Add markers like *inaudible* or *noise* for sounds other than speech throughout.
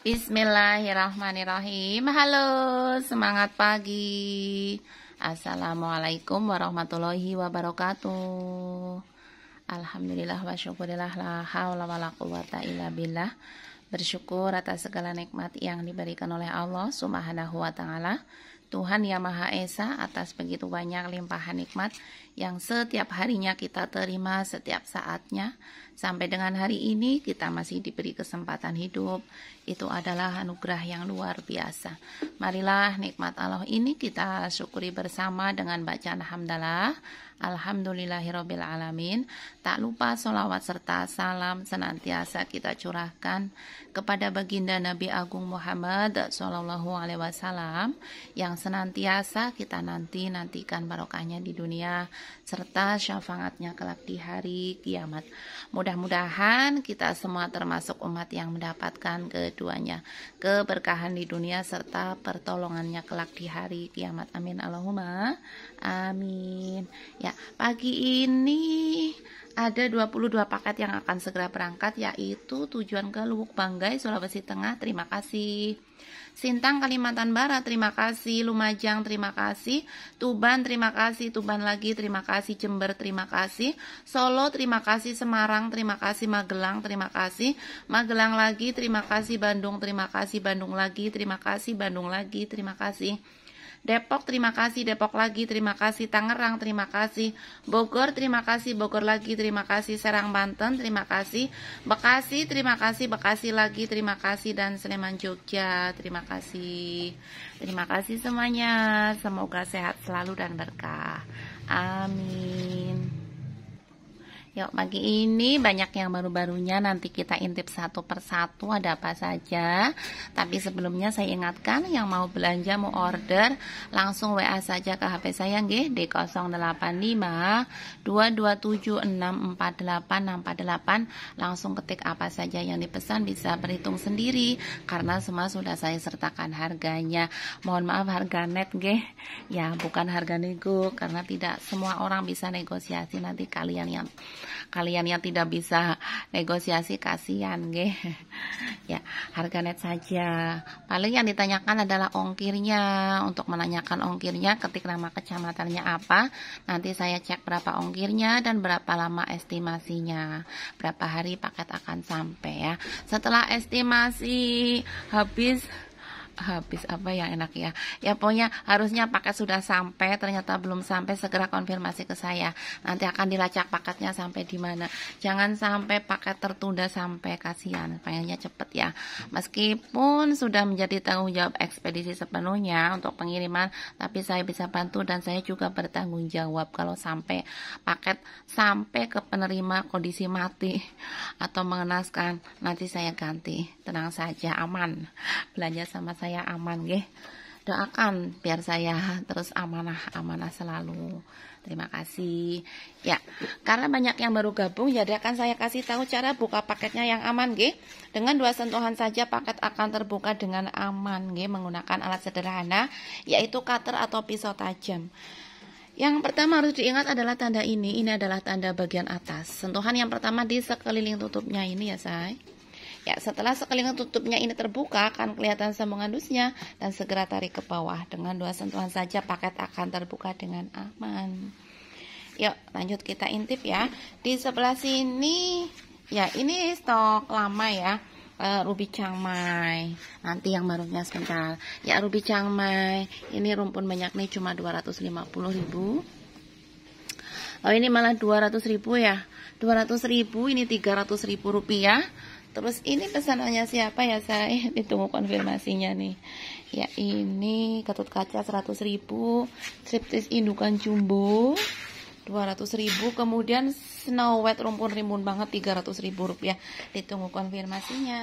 Bismillahirrahmanirrahim Halo semangat pagi Assalamualaikum warahmatullahi wabarakatuh Alhamdulillah wa syukurillah la hawla wa la quwata illa billah Bersyukur atas segala nikmat yang diberikan oleh Allah subhanahu wa ta'ala Tuhan Yang Maha Esa atas begitu banyak limpahan nikmat yang setiap harinya kita terima setiap saatnya sampai dengan hari ini kita masih diberi kesempatan hidup itu adalah anugerah yang luar biasa. Marilah nikmat Allah ini kita syukuri bersama dengan bacaan hamdalah. Alhamdulillahirabbil alamin. Tak lupa solawat serta salam senantiasa kita curahkan kepada baginda Nabi Agung Muhammad sallallahu alaihi wasallam yang senantiasa kita nanti nantikan barokahnya di dunia serta syafaatnya kelak di hari kiamat. Mudah-mudahan kita semua termasuk umat yang mendapatkan kedua keduanya, keberkahan di dunia serta pertolongannya kelak di hari kiamat. Amin Allahumma. Amin. Ya, pagi ini ada 22 paket yang akan segera berangkat yaitu tujuan ke Lubuk Banggai, Sulawesi Tengah. Terima kasih. Sintang Kalimantan Barat, terima kasih. Lumajang, terima kasih. Tuban, terima kasih. Tuban lagi, terima kasih. Jember, terima kasih. Solo, terima kasih. Semarang, terima kasih. Magelang, terima kasih. Magelang lagi, terima kasih. Bandung, terima kasih. Bandung lagi, terima kasih. Bandung lagi, terima kasih. Depok terima kasih, Depok lagi terima kasih, Tangerang terima kasih, Bogor terima kasih, Bogor lagi terima kasih, Serang Banten terima kasih, Bekasi terima kasih, Bekasi lagi terima kasih dan Sleman Jogja terima kasih. Terima kasih semuanya, semoga sehat selalu dan berkah. Amin. Yuk, pagi ini banyak yang baru-barunya nanti kita intip satu persatu ada apa saja. Tapi sebelumnya saya ingatkan yang mau belanja mau order langsung WA saja ke HP saya g d 085 227 langsung ketik apa saja yang dipesan bisa berhitung sendiri karena semua sudah saya sertakan harganya. Mohon maaf harga net g, Ya, bukan harga nego karena tidak semua orang bisa negosiasi nanti kalian yang kalian yang tidak bisa negosiasi kasihan nggih. *laughs* ya, harga net saja. Paling yang ditanyakan adalah ongkirnya. Untuk menanyakan ongkirnya ketik nama kecamatannya apa, nanti saya cek berapa ongkirnya dan berapa lama estimasinya. Berapa hari paket akan sampai ya. Setelah estimasi habis habis apa yang enak ya ya pokoknya harusnya paket sudah sampai ternyata belum sampai segera konfirmasi ke saya nanti akan dilacak paketnya sampai di mana jangan sampai paket tertunda sampai kasihan pengennya cepet ya meskipun sudah menjadi tanggung jawab ekspedisi sepenuhnya untuk pengiriman tapi saya bisa bantu dan saya juga bertanggung jawab kalau sampai paket sampai ke penerima kondisi mati atau mengenaskan nanti saya ganti tenang saja aman belanja sama saya saya aman ya Doakan biar saya terus amanah-amanah selalu. Terima kasih. Ya, karena banyak yang baru gabung, jadi ya akan saya kasih tahu cara buka paketnya yang aman, gih Dengan dua sentuhan saja paket akan terbuka dengan aman, gih menggunakan alat sederhana yaitu cutter atau pisau tajam. Yang pertama harus diingat adalah tanda ini. Ini adalah tanda bagian atas. Sentuhan yang pertama di sekeliling tutupnya ini ya, say. Ya, setelah sekeliling tutupnya ini terbuka, akan kelihatan sambungan dusnya dan segera tarik ke bawah. Dengan dua sentuhan saja paket akan terbuka dengan aman. Yuk, lanjut kita intip ya. Di sebelah sini, ya ini stok lama ya. Uh, ruby cangmai nanti yang barunya sebentar ya ruby cangmai ini rumpun banyak nih cuma 250.000 ribu Oh ini malah 200 ribu ya 200 ribu ini 300 ribu rupiah Terus ini pesanannya siapa ya saya? *laughs* Ditunggu konfirmasinya nih. Ya ini ketut kaca 100 ribu, triptis indukan jumbo 200 ribu, kemudian snow white rumpun-rimbun banget 300 ribu rupiah. Ditunggu konfirmasinya.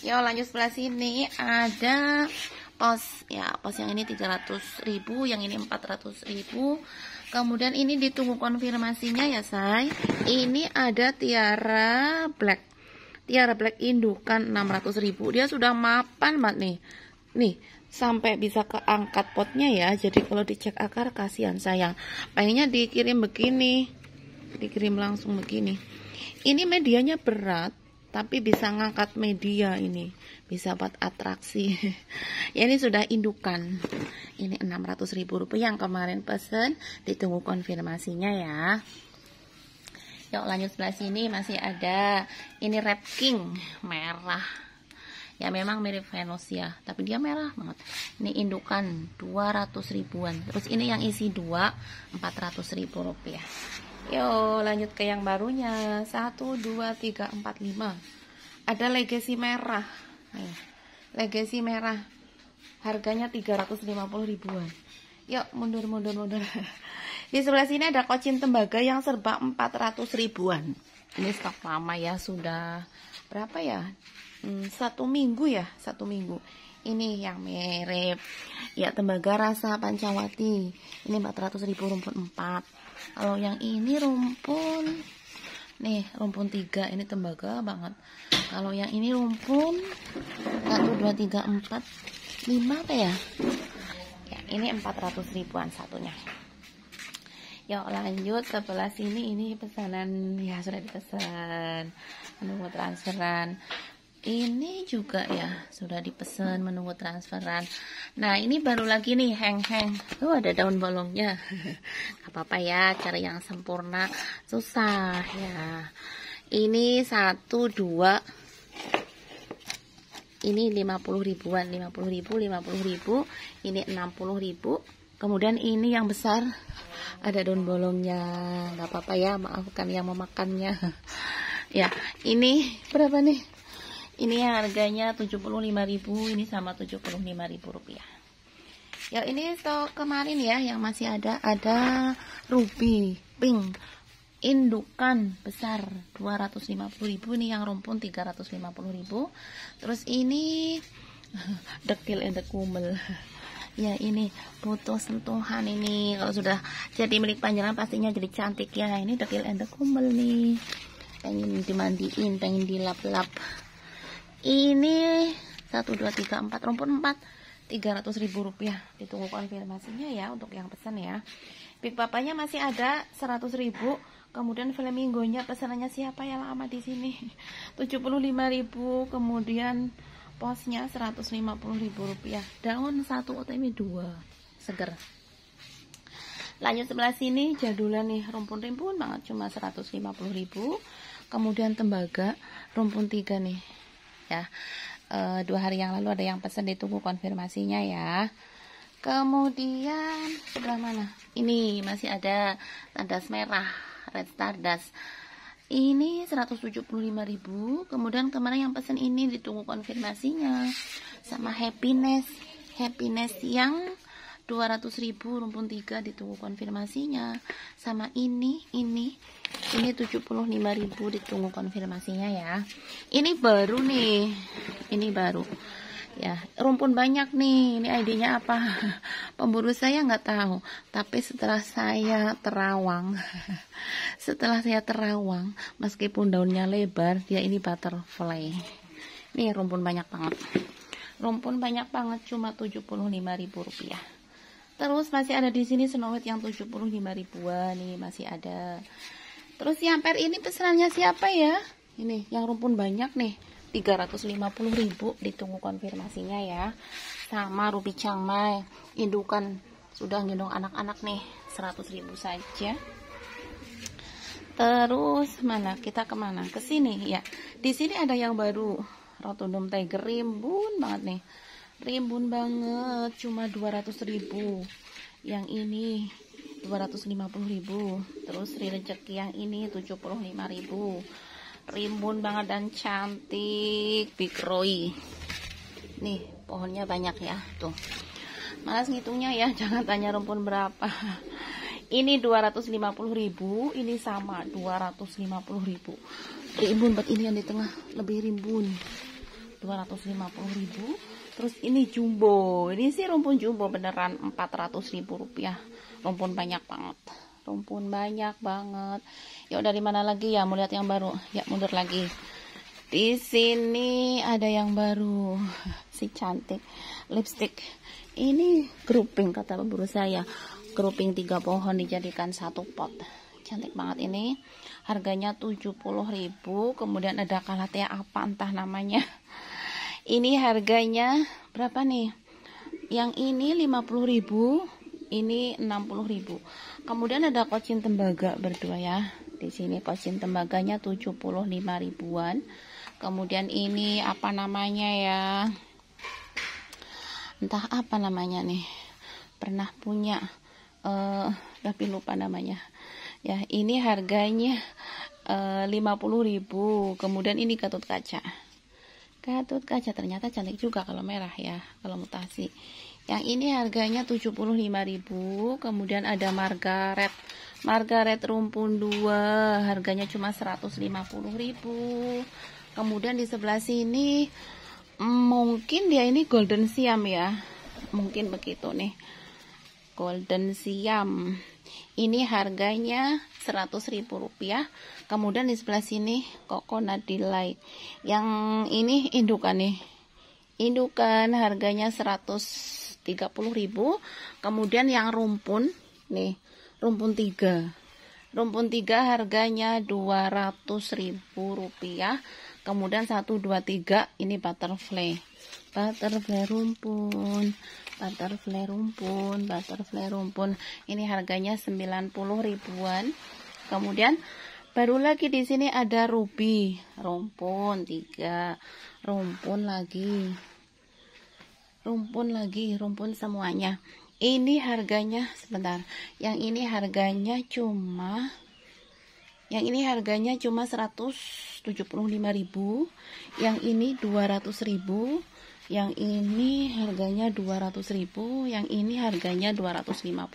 ya lanjut sebelah sini ada pos ya pos yang ini 300 ribu, yang ini 400 ribu. Kemudian ini ditunggu konfirmasinya ya say. Ini ada tiara black Tiara Black indukan 600 ribu dia sudah mapan mat nih nih sampai bisa keangkat potnya ya jadi kalau dicek akar kasihan sayang pengennya dikirim begini dikirim langsung begini ini medianya berat tapi bisa ngangkat media ini bisa buat atraksi *laughs* ya ini sudah indukan ini 600 ribu rupiah yang kemarin pesen ditunggu konfirmasinya ya Yuk lanjut sebelah sini masih ada ini Red King merah. Ya memang mirip Venus ya, tapi dia merah banget. Ini indukan 200 ribuan. Terus ini yang isi 2 400 ribu rupiah. Yo lanjut ke yang barunya 1 2 3 4 5. Ada legacy merah. Nih, Legacy merah. Harganya 350 ribuan. Yuk mundur mundur mundur. *laughs* Di sebelah sini ada kocin tembaga yang serba 400 ribuan. Ini stok lama ya, sudah berapa ya? Hmm, satu minggu ya, satu minggu. Ini yang mirip ya tembaga rasa pancawati. Ini 400 ribu rumpun 4. Kalau yang ini rumpun nih rumpun 3 ini tembaga banget kalau yang ini rumpun 1, 2, 3, 4 5 apa ya ya ini 400 ribuan satunya Yuk lanjut sebelah sini ini pesanan ya sudah dipesan menunggu transferan. Ini juga ya sudah dipesan menunggu transferan. Nah ini baru lagi nih heng-heng. Tuh ada daun bolongnya. *laughs* apa-apa ya cara yang sempurna susah ya. Ini satu dua ini 50 ribuan 50 ribu 50 ribu ini 60 ribu kemudian ini yang besar ada daun bolongnya nggak apa-apa ya maafkan yang memakannya *laughs* ya ini berapa nih ini yang harganya 75.000 ini sama 75.000 rupiah ya ini stok kemarin ya yang masih ada ada ruby pink indukan besar 250.000 ini yang rumpun 350.000 terus ini *laughs* dektil the kumel ya ini butuh sentuhan ini kalau sudah jadi milik panjangan pastinya jadi cantik ya ini dekil and kumbel nih pengen dimandiin pengen dilap-lap ini 1, 2, 3, 4 rumput 4 300 ribu rupiah ditunggu konfirmasinya ya untuk yang pesan ya Big Papanya masih ada 100 ribu kemudian flamingonya pesanannya siapa yang lama di sini 75 *laughs* ribu kemudian posnya Rp150.000 daun satu OTW dua, seger lanjut sebelah sini jadulan nih rumpun-rumpun banget cuma 150.000 kemudian tembaga rumpun tiga nih ya e, dua hari yang lalu ada yang pesan ditunggu konfirmasinya ya kemudian sebelah mana ini masih ada tandas merah red stardust ini 175.000 kemudian kemarin yang pesen ini ditunggu konfirmasinya sama happiness happiness yang 200.000 rumpun 3 ditunggu konfirmasinya sama ini ini ini 75.000 ditunggu konfirmasinya ya ini baru nih ini baru ya rumpun banyak nih ini ID-nya apa *laughs* pemburu saya nggak tahu tapi setelah saya terawang *laughs* setelah saya terawang meskipun daunnya lebar dia ini butterfly ini rumpun banyak banget rumpun banyak banget cuma 75.000 rupiah terus masih ada di sini snowet yang 75 ribuan nih masih ada terus yang per ini pesanannya siapa ya ini yang rumpun banyak nih 350.000 ditunggu konfirmasinya ya sama Ruby Changmai indukan sudah gendong anak-anak nih 100.000 saja terus mana kita kemana ke sini ya di sini ada yang baru rotundum tiger rimbun banget nih rimbun banget cuma 200.000 yang ini 250.000 terus rezeki yang ini 75.000 rimbun banget dan cantik big roy nih pohonnya banyak ya tuh malas ngitungnya ya *laughs* jangan tanya rumpun berapa ini 250.000 ini sama 250.000 rimbun buat ini yang di tengah lebih rimbun 250.000 terus ini jumbo ini sih rumpun jumbo beneran 400.000 rupiah rumpun banyak banget ampun banyak banget Yuk ya, dari mana lagi ya mau lihat yang baru ya mundur lagi di sini ada yang baru si cantik lipstick ini grouping kata guru saya grouping tiga pohon dijadikan satu pot cantik banget ini harganya 70.000 kemudian ada kalatea apa entah namanya ini harganya berapa nih yang ini ribu ini 60.000 kemudian ada kocin tembaga berdua ya di sini kocin tembaganya 75 ribuan kemudian ini apa namanya ya entah apa namanya nih pernah punya eh tapi lupa namanya ya ini harganya eh, uh, 50.000 kemudian ini katut kaca katut kaca ternyata cantik juga kalau merah ya kalau mutasi yang ini harganya 75.000, kemudian ada Margaret. Margaret rumpun 2, harganya cuma 150.000. Kemudian di sebelah sini mungkin dia ini golden siam ya. Mungkin begitu nih. Golden siam. Ini harganya rp rupiah. Kemudian di sebelah sini coconut delight. Yang ini indukan nih. Indukan harganya 100 30.000 kemudian yang rumpun nih rumpun 3 rumpun 3 harganya 200.000 rupiah kemudian 1, 2, 3 ini butterfly butterfly rumpun butterfly rumpun butterfly rumpun ini harganya 90 ribuan kemudian baru lagi di sini ada ruby rumpun 3 rumpun lagi rumpun lagi rumpun semuanya ini harganya sebentar yang ini harganya cuma yang ini harganya cuma 175.000 yang ini 200.000 yang ini harganya 200.000 yang ini harganya 250.000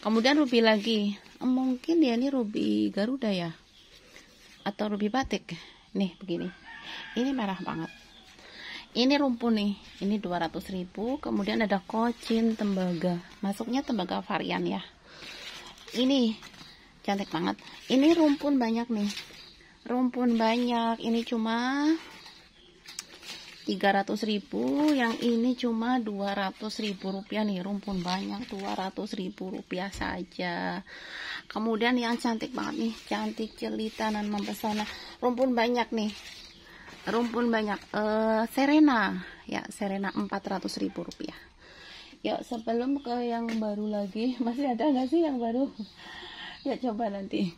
kemudian rubi lagi mungkin dia ya ini rubi garuda ya atau rubi batik nih begini ini merah banget ini rumpun nih ini 200.000 kemudian ada kocin tembaga masuknya tembaga varian ya ini cantik banget ini rumpun banyak nih rumpun banyak ini cuma 300.000 yang ini cuma 200.000 rupiah nih rumpun banyak 200.000 rupiah saja kemudian yang cantik banget nih cantik jelita dan mempesona rumpun banyak nih rumpun banyak uh, Serena ya Serena ratus ribu rupiah ya sebelum ke yang baru lagi *laughs* masih ada nggak sih yang baru ya coba nanti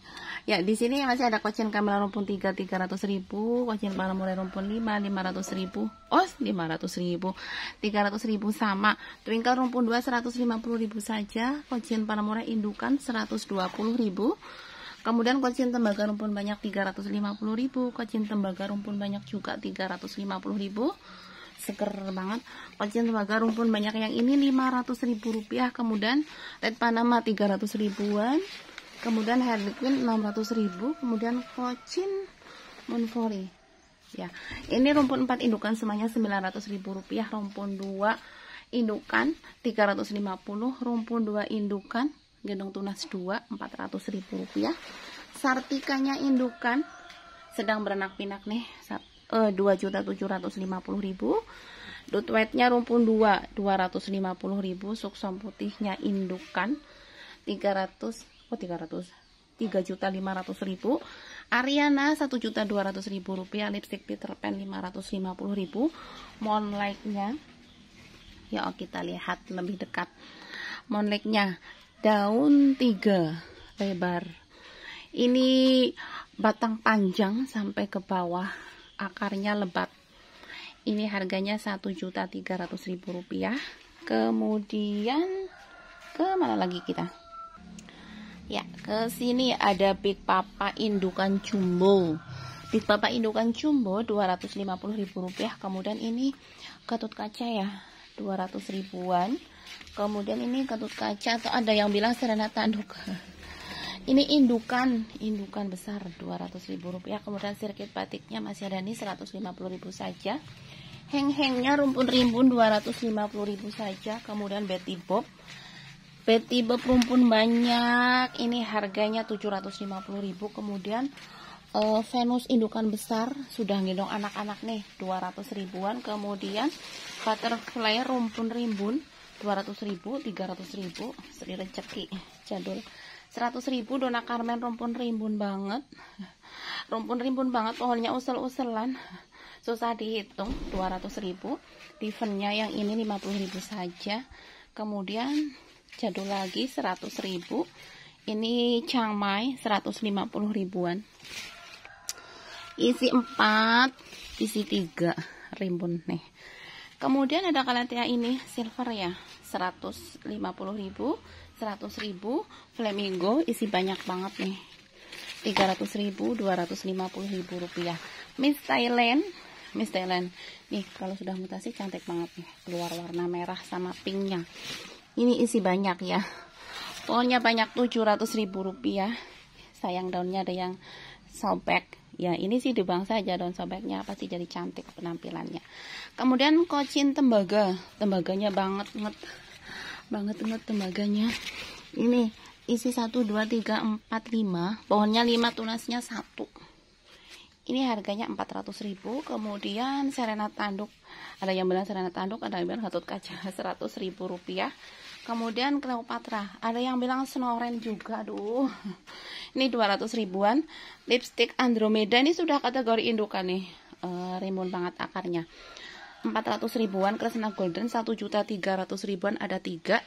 ya di sini masih ada kocin kamera rumpun 3 ratus ribu para mulai rumpun 5 ratus ribu oh ratus ribu ratus ribu sama twinkle rumpun 2 puluh ribu saja kocen para mulai indukan 120 ribu Kemudian kocin tembaga rumpun banyak 350.000, kocin tembaga rumpun banyak juga 350.000 seger banget kocin tembaga rumpun banyak yang ini 500 ribu rupiah kemudian red panama 300 ribuan kemudian harley 600.000, 600 ribu kemudian kocin monfori ya ini rumpun 4 indukan semuanya 900 ribu rupiah rumpun 2 indukan 350 rumpun 2 indukan gendong tunas 2 ribu rupiah sartikanya indukan sedang berenak pinak nih eh, 2.750.000 dot wetnya rumpun 2 ribu suksom putihnya indukan 300 oh 300 3 juta 500 ribu Ariana 1 juta 200 ribu rupiah lipstick Peter Pan 550 ribu mohon like nya ya kita lihat lebih dekat mohon like nya daun tiga lebar ini batang panjang sampai ke bawah akarnya lebat ini harganya ribu rupiah kemudian ke mana lagi kita ya ke sini ada big papa indukan jumbo big papa indukan jumbo ribu rupiah kemudian ini ketut kaca ya 200 ribuan kemudian ini ketut kaca atau ada yang bilang serena tanduk *laughs* ini indukan indukan besar 200 ribu rupiah kemudian sirkuit batiknya masih ada nih 150 ribu saja heng-hengnya rumpun-rimbun 250 ribu saja kemudian Betty Bob Betty Bob rumpun banyak ini harganya 750 ribu kemudian uh, Venus indukan besar sudah ngidong anak-anak nih 200 ribuan kemudian butterfly rumpun-rimbun 200.000 300.000 seri rezeki, jadul 100.000 Dona Carmen rumpun rimbun banget rumpun rimbun banget pohonnya usel-uselan susah dihitung 200.000 Divennya yang ini 50.000 saja kemudian jadul lagi 100.000 ini Chiang Mai 150 ribuan isi 4 isi 3 rimbun nih kemudian ada kalatea ini silver ya 150.000 100.000 flamingo isi banyak banget nih 300.000 250.000 rupiah Miss Thailand Miss Thailand nih kalau sudah mutasi cantik banget nih keluar warna merah sama pinknya ini isi banyak ya pohonnya banyak 700.000 rupiah sayang daunnya ada yang sobek ya ini sih dibang saja daun sobeknya pasti jadi cantik penampilannya kemudian kocin tembaga tembaganya banget banget banget banget tembaganya ini isi 1 2 3 4 5 pohonnya 5 tunasnya 1 ini harganya ribu. kemudian serena tanduk ada yang bilang serena tanduk ada yang bilang hatut kaca *laughs* ribu rupiah kemudian Cleopatra ada yang bilang snoren juga aduh *laughs* ini 200 ribuan lipstick Andromeda ini sudah kategori indukan nih e, rimbun banget akarnya 400 ribuan Kresna Golden 1 juta 300 ribuan ada 3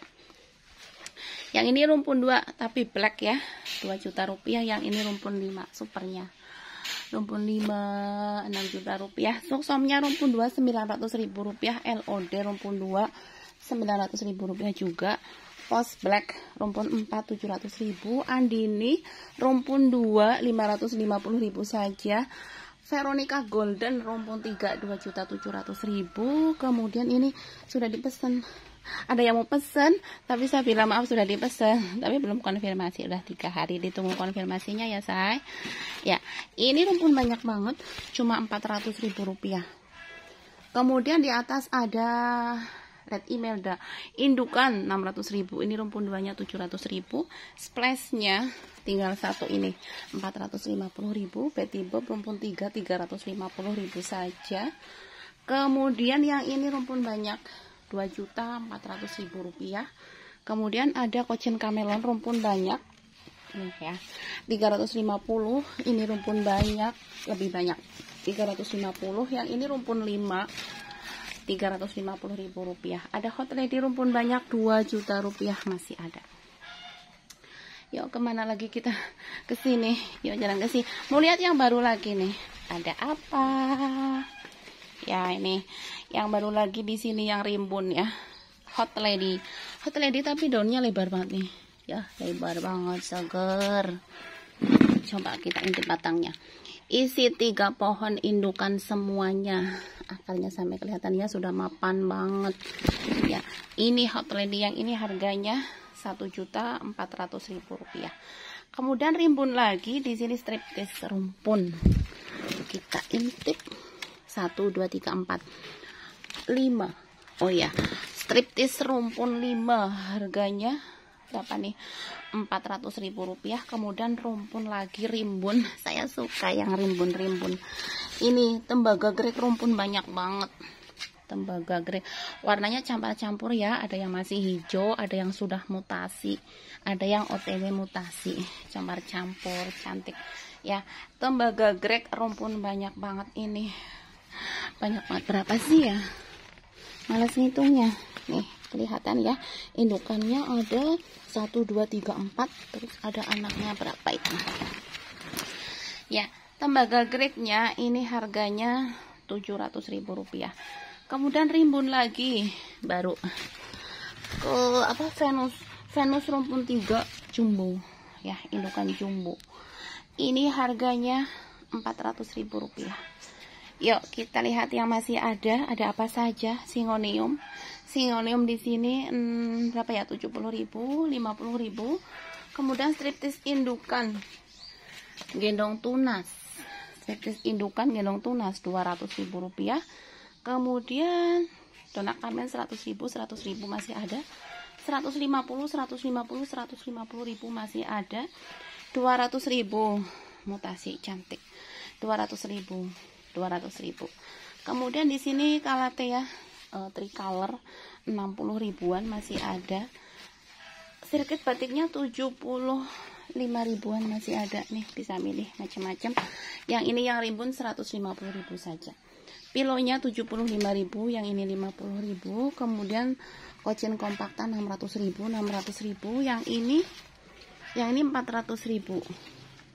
yang ini rumpun 2 tapi black ya 2 juta rupiah yang ini rumpun 5 supernya rumpun 5 6 juta rupiah somnya rumpun 2 900 ribu rupiah LOD rumpun 2 900 ribu rupiah juga pos black rumpun 4 700 ribu andini rumpun 2 550 ribu saja Veronica Golden rompon 3 ribu kemudian ini sudah dipesan ada yang mau pesen tapi saya bilang maaf sudah dipesan tapi belum konfirmasi udah tiga hari ditunggu konfirmasinya ya saya. ya ini rumpun banyak banget cuma 400 ribu rupiah kemudian di atas ada Red Email Imelda indukan 600.000 ini rumpun duanya 700.000 splashnya tinggal satu ini 450.000 Betty Bob rumpun 3 350.000 saja kemudian yang ini rumpun banyak 2 juta ribu rupiah kemudian ada kocin kamelon rumpun banyak nih ya 350 ini rumpun banyak lebih banyak 350 yang ini rumpun 5 350.000 rupiah ada hot lady rumpun banyak 2 juta rupiah masih ada yuk kemana lagi kita *laughs* kesini yuk jalan ke sini mau lihat yang baru lagi nih ada apa ya ini yang baru lagi di sini yang rimbun ya hot lady hot lady tapi daunnya lebar banget nih ya lebar banget seger coba kita intip batangnya isi tiga pohon indukan semuanya akarnya sampai kelihatannya sudah mapan banget ya ini hot lady yang ini harganya satu juta empat ratus ribu rupiah kemudian rimbun lagi di sini strip test rumpun kita intip satu dua tiga empat lima oh ya striptis rumpun 5 harganya berapa nih 400 ribu rupiah kemudian rumpun lagi rimbun *laughs* saya suka yang rimbun-rimbun ini tembaga grek rumpun banyak banget tembaga grek warnanya campur-campur ya ada yang masih hijau ada yang sudah mutasi ada yang otw mutasi campur-campur cantik ya tembaga grek rumpun banyak banget ini banyak banget berapa sih ya males ngitungnya nih kelihatan ya indukannya ada 1 2 3 4 terus ada anaknya berapa itu ya tembaga grade-nya ini harganya 700 ribu rupiah kemudian rimbun lagi baru ke apa Venus Venus rumpun 3 jumbo ya indukan jumbo ini harganya 400 ribu rupiah Yuk kita lihat yang masih ada, ada apa saja Singonium singonium di sini hmm, berapa ya? 70.000, 50.000. Kemudian striptis indukan gendong tunas. Striptis indukan gendong tunas 200.000 rupiah Kemudian donak kamen 100.000, 100.000 masih ada. 150, 150, 150 ribu masih ada. 200 ribu mutasi cantik. 200 ribu, 200 ribu. Kemudian di sini kalate ya, uh, tricolor 60 ribuan masih ada sirkuit batiknya 75 ribuan masih ada nih bisa milih macam-macam yang ini yang rimbun 150 ribu saja pilonya 75 ribu yang ini 50 ribu kemudian kocin kompaktan 600 ribu 600 ribu yang ini yang ini 400 ribu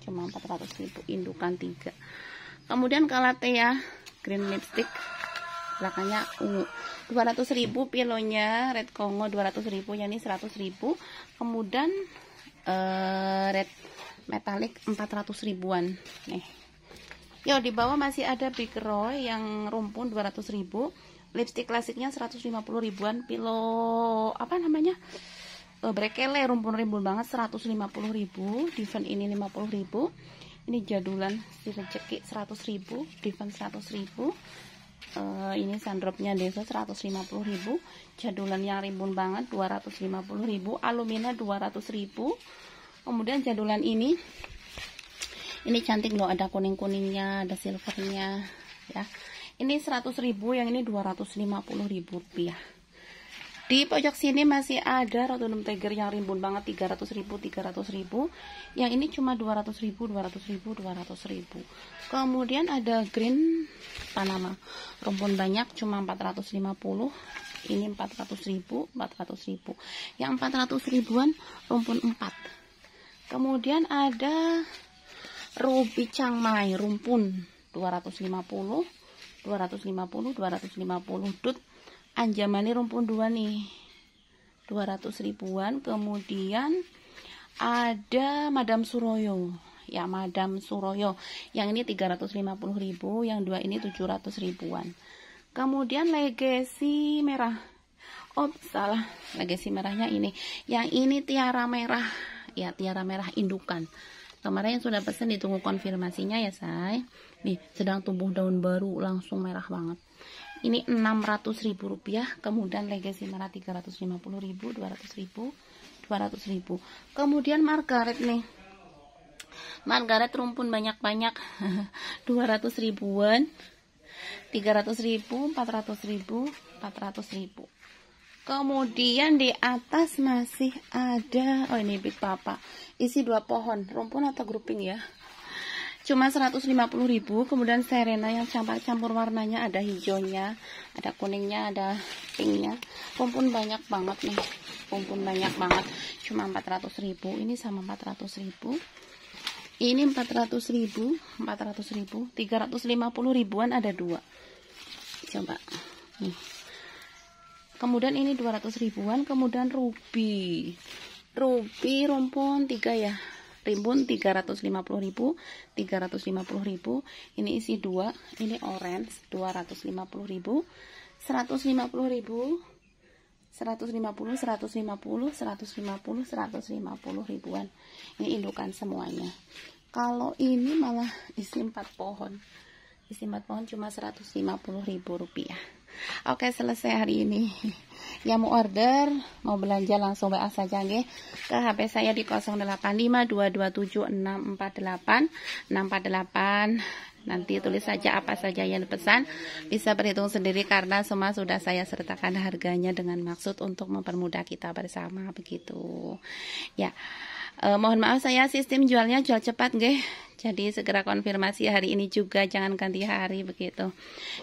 cuma 400 ribu indukan 3 kemudian kalatea green lipstick belakangnya ungu 200.000 pilonya red kongo 200.000 yang ini 100.000 kemudian uh, red metalik 400 ribuan nih yo di bawah masih ada big roy yang rumpun 200 lipstick klasiknya 150 ribuan pilo apa namanya uh, brekele rumpun rimbun banget 150 ribu diven ini 50 ribu ini jadulan si rejeki 100 ribu diven 100 ribu uh, ini sandropnya Desa 150.000 jadulannya rimbun banget 250.000 alumina 200.000 kemudian jadulan ini ini cantik loh ada kuning-kuningnya ada silvernya ya ini 100.000 yang ini 250.000 rupiah di pojok sini masih ada rotundum tiger yang rimbun banget 300 ribu 300 ribu yang ini cuma 200 ribu 200 ribu 200 ribu kemudian ada green panama rumpun banyak cuma 450 ini 400 ribu 400 ribu yang 400 ribuan rumpun 4 kemudian ada ruby changmai, rumpun 250 250 250 dut ini rumpun dua nih 200 ribuan kemudian ada Madam Suroyo ya Madam Suroyo yang ini 350 ribu yang dua ini 700 ribuan kemudian legacy merah oh salah legacy merahnya ini yang ini tiara merah ya tiara merah indukan kemarin yang sudah pesen ditunggu konfirmasinya ya saya. nih sedang tumbuh daun baru langsung merah banget ini ratus ribu rupiah kemudian legacy merah puluh ribu ratus ribu ratus ribu kemudian margaret nih margaret rumpun banyak-banyak 200 *laughs* ribuan 300 ribu 400 ribu 400 ribu Kemudian di atas masih ada, oh ini big papa, isi dua pohon, rumpun atau grouping ya cuma 150.000 kemudian serena yang campur-campur warnanya ada hijaunya ada kuningnya ada pinknya pompon banyak banget nih pompon banyak banget cuma 400.000 ini sama 400.000 ini 400.000 400.000 350 ribuan ada dua coba nih kemudian ini 200 ribuan kemudian ruby ruby rompon tiga ya rimbun 350.000 350.000 ini isi 2 ini orange 250.000 150.000 150, 150, 150, 150 ribuan. Ini indukan semuanya. Kalau ini malah isi 4 pohon. Isi 4 pohon cuma 150 ribu rupiah. Oke selesai hari ini yang mau order mau belanja langsung WA saja nge. ke HP saya di 085227648648 nanti tulis saja apa saja yang dipesan bisa berhitung sendiri karena semua sudah saya sertakan harganya dengan maksud untuk mempermudah kita bersama begitu ya Uh, mohon maaf saya sistem jualnya jual cepat nggih jadi segera konfirmasi hari ini juga jangan ganti hari begitu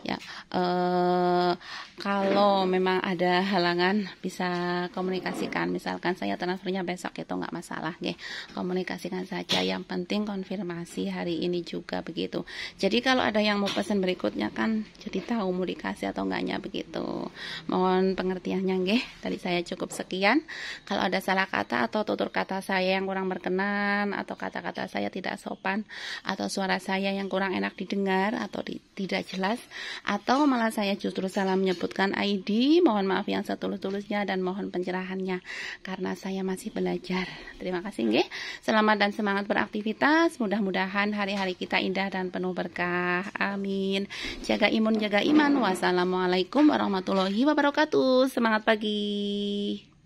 ya eh, kalau memang ada halangan bisa komunikasikan misalkan saya transfernya besok itu nggak masalah Oke, komunikasikan saja yang penting konfirmasi hari ini juga begitu jadi kalau ada yang mau pesan berikutnya kan jadi tahu mau dikasih atau enggaknya begitu mohon pengertiannya nggih tadi saya cukup sekian kalau ada salah kata atau tutur kata saya yang kurang berkenan atau kata-kata saya tidak sopan atau suara saya yang kurang enak didengar atau di, tidak jelas atau malah saya justru salah menyebutkan ID mohon maaf yang setulus-tulusnya dan mohon pencerahannya karena saya masih belajar terima kasih nge. selamat dan semangat beraktivitas mudah-mudahan hari-hari kita indah dan penuh berkah amin jaga imun jaga iman wassalamualaikum warahmatullahi wabarakatuh semangat pagi